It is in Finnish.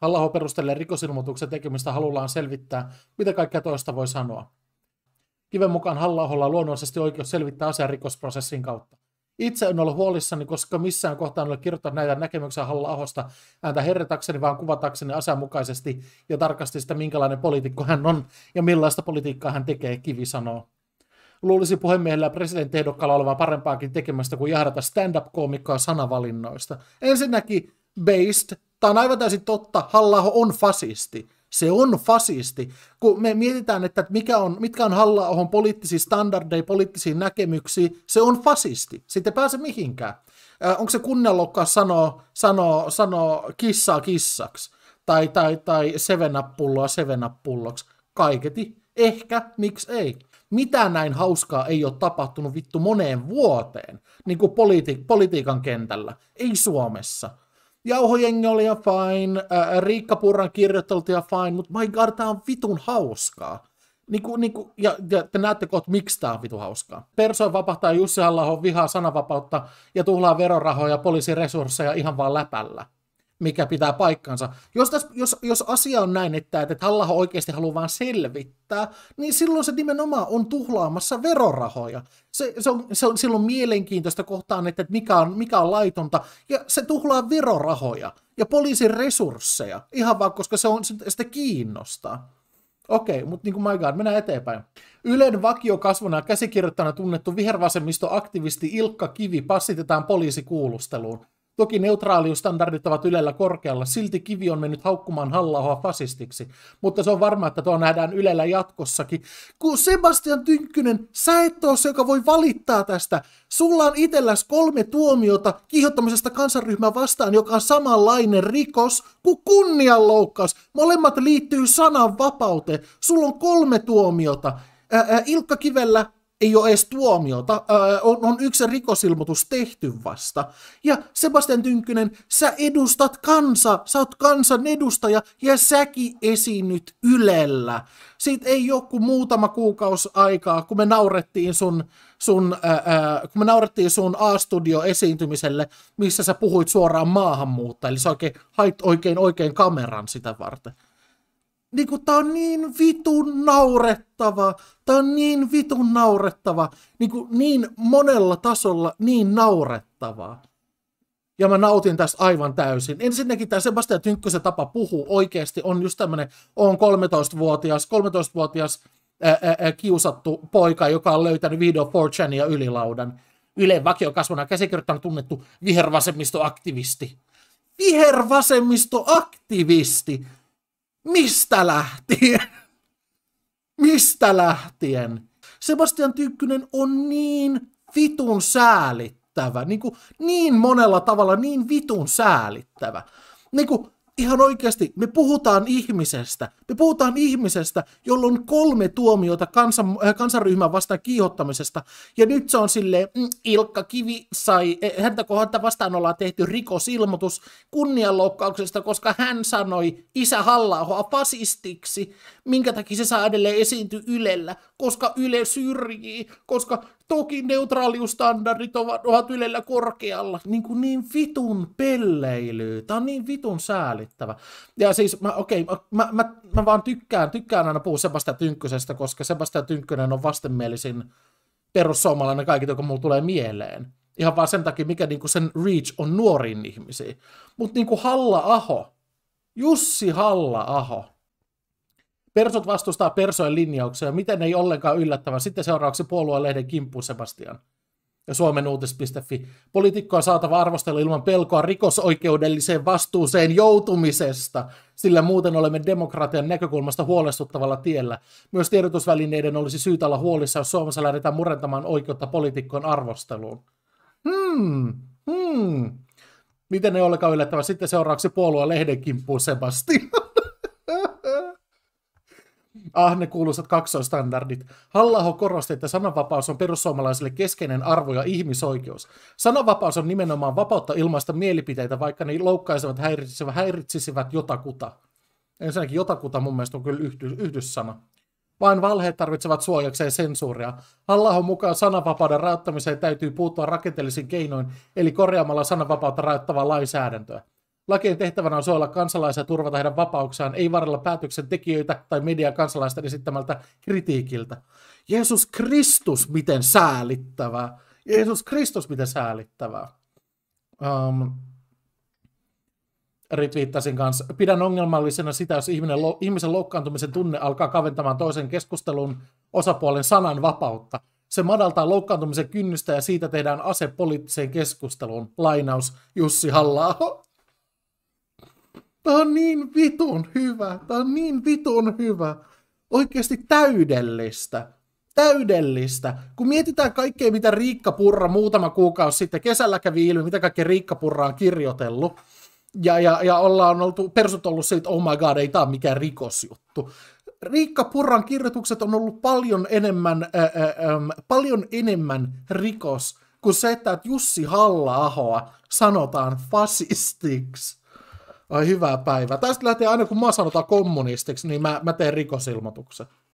Hallaho perustelee rikosilmoituksen tekemistä halullaan selvittää, mitä kaikkea toista voi sanoa. Kiven mukaan Hallaholla on luonnollisesti oikeus selvittää asia rikosprosessin kautta. Itse en ole huolissani, koska missään kohtaan ole kirjoittanut näitä näkemyksiä halla ääntä herretakseni, vaan kuvatakseni asianmukaisesti ja tarkasti sitä, minkälainen poliitikko hän on ja millaista politiikkaa hän tekee, Kivi sanoo. Luulisi puhemiehellä ja presidenttiehdokkaalla olevan parempaakin tekemästä kuin jahdata stand-up-koomikkoa sanavalinnoista. Ensinnäkin based Tämä on aivan täysin totta. halla on fasisti. Se on fasisti. Kun me mietitään, että mikä on, mitkä on halla poliittisia standardeja, poliittisiin näkemyksiä, se on fasisti. Sitten ei pääse mihinkään. Äh, onko se kunnianloukkaus sanoa sano, sano kissaa kissaksi? Tai, tai, tai sevenappulloa sevenappulloksi? Kaiketi. Ehkä, miksi ei? Mitä näin hauskaa ei ole tapahtunut vittu moneen vuoteen, niin kuin politi- politiikan kentällä, ei Suomessa. Jauhojengi oli ihan fine, ää, Riikka Purran kirjoittelut ja fine, mutta my god, tää on vitun hauskaa. Niinku, niinku, ja, ja, te näette kohta, miksi tämä on vitu hauskaa. Persoi vapahtaa Jussi halla vihaa sananvapautta ja tuhlaa verorahoja, poliisiresursseja ihan vaan läpällä mikä pitää paikkansa. Jos, täs, jos, jos asia on näin, että, että halla oikeasti haluaa vain selvittää, niin silloin se nimenomaan on tuhlaamassa verorahoja. Se, se, on, se on silloin mielenkiintoista kohtaan, että, mikä, on, mikä on laitonta, ja se tuhlaa verorahoja ja poliisin resursseja, ihan vaan koska se on, sitä kiinnostaa. Okei, okay, mutta niin kuin my god, mennään eteenpäin. Ylen vakiokasvona ja käsikirjoittajana tunnettu vihervasemmistoaktivisti Ilkka Kivi passitetaan poliisikuulusteluun. Toki neutraaliustandardit ovat Ylellä korkealla, silti Kivi on mennyt haukkumaan hallahoa fasistiksi, mutta se on varma, että tuo nähdään Ylellä jatkossakin. Kun Sebastian Tynkkynen, sä et ole se, joka voi valittaa tästä. Sulla on itelläs kolme tuomiota kiihottamisesta kansanryhmää vastaan, joka on samanlainen rikos kuin kunnianloukkaus. Molemmat liittyy sananvapauteen. Sulla on kolme tuomiota. Ilkka Kivellä ei ole edes tuomiota, öö, on, on yksi rikosilmoitus tehty vasta. Ja Sebastian Tynkkynen, sä edustat kansa, sä oot kansan edustaja ja säkin esiinnyt Ylellä. Siitä ei joku muutama kuukausi aikaa, kun me naurettiin sun, sun, öö, kun me naurettiin sun A-studio-esiintymiselle, missä sä puhuit suoraan maahanmuutta, eli sä oikein, hait oikein oikein kameran sitä varten niinku tää on niin vitun naurettava, tää on niin vitun naurettava, niinku niin monella tasolla niin naurettavaa. Ja mä nautin tästä aivan täysin. Ensinnäkin tämä Sebastian Tynkkösen tapa puhua oikeasti on just tämmönen, on 13-vuotias, 13-vuotias ää, ää, kiusattu poika, joka on löytänyt video 4 ja ylilaudan. Yle vakiokasvana käsikirjoittanut tunnettu vihervasemmistoaktivisti. Vihervasemmistoaktivisti! Mistä lähtien? Mistä lähtien? Sebastian tykkynen on niin vitun säälittävä, niin, kuin, niin monella tavalla niin vitun säälittävä. Niin kuin, ihan oikeasti, me puhutaan ihmisestä. Me puhutaan ihmisestä, jolla on kolme tuomiota kansan, äh, kansanryhmän vastaan kiihottamisesta. Ja nyt se on silleen, mm, Ilkka Kivi sai, e, häntä kohdalta vastaan ollaan tehty rikosilmoitus kunnianloukkauksesta, koska hän sanoi isä halla fasistiksi, minkä takia se saa edelleen esiintyä Ylellä, koska Yle syrjii, koska toki neutraaliustandardit ovat, ovat ylellä korkealla. Niin kuin niin vitun pelleilyä. Tämä on niin vitun sääli jännittävä. Ja siis, mä, okei, mä, mä, mä, mä, vaan tykkään, tykkään aina puhua Sebastian Tynkkysestä, koska Sebastian Tynkkönen on vastenmielisin perussuomalainen kaikki, joka mulla tulee mieleen. Ihan vaan sen takia, mikä niinku sen reach on nuoriin ihmisiin. Mutta niinku Halla-aho, Jussi Halla-aho, Persot vastustaa persojen linjauksia, miten ei ollenkaan yllättävää. Sitten seuraavaksi puolueen lehden kimppu Sebastian ja suomenuutis.fi. Poliitikko on saatava arvostelu ilman pelkoa rikosoikeudelliseen vastuuseen joutumisesta, sillä muuten olemme demokratian näkökulmasta huolestuttavalla tiellä. Myös tiedotusvälineiden olisi syytä olla huolissa, jos Suomessa lähdetään murentamaan oikeutta poliitikkoon arvosteluun. Hmm, hmm. Miten ne olekaan yllättävä. Sitten seuraavaksi puolueen lehden kimppuun Sebastian. Ah, ne kuuluisat kaksoistandardit. Hallaho korosti, että sananvapaus on perussuomalaisille keskeinen arvo ja ihmisoikeus. Sananvapaus on nimenomaan vapautta ilmaista mielipiteitä, vaikka ne loukkaisivat, häiritsisivät, häiritsisivät jotakuta. Ensinnäkin jotakuta mun mielestä on kyllä yhdys yhdyssana. Vain valheet tarvitsevat suojakseen sensuuria. Hallaho mukaan sananvapauden rajoittamiseen täytyy puuttua rakenteellisin keinoin, eli korjaamalla sananvapautta rajoittavaa lainsäädäntöä. Lakien tehtävänä on suojella kansalaisia ja turvata heidän vapauksiaan, ei varrella päätöksentekijöitä tai media kansalaisten esittämältä kritiikiltä. Jeesus Kristus, miten säälittävää. Jeesus Kristus, miten säälittävää. Um, Ritviittasin kanssa. Pidän ongelmallisena sitä, jos ihminen, ihmisen loukkaantumisen tunne alkaa kaventamaan toisen keskustelun osapuolen sanan vapautta. Se madaltaa loukkaantumisen kynnystä ja siitä tehdään ase poliittiseen keskusteluun. Lainaus Jussi halla Tää on niin vitun hyvä. Tää on niin vitun hyvä. Oikeasti täydellistä. Täydellistä. Kun mietitään kaikkea, mitä Riikka Purra muutama kuukausi sitten kesällä kävi ilmi, mitä kaikki Riikka Purra on kirjoitellut, ja, ja, ja ollaan oltu, persut ollut siitä, oh my god, ei tämä ole mikään rikosjuttu. Riikka Purran kirjoitukset on ollut paljon enemmän, ä, ä, ä, paljon enemmän rikos kuin se, että Jussi halla sanotaan fasistiksi. Ai hyvää päivää. Tästä lähtee aina, kun mä sanotaan kommunistiksi, niin mä, mä teen rikosilmoituksen.